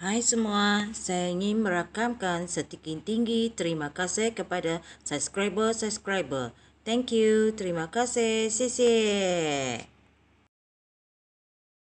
Hai semua, saya ingin merakamkan setikin tinggi terima kasih kepada subscriber-subscriber. Thank you, terima kasih, sisi.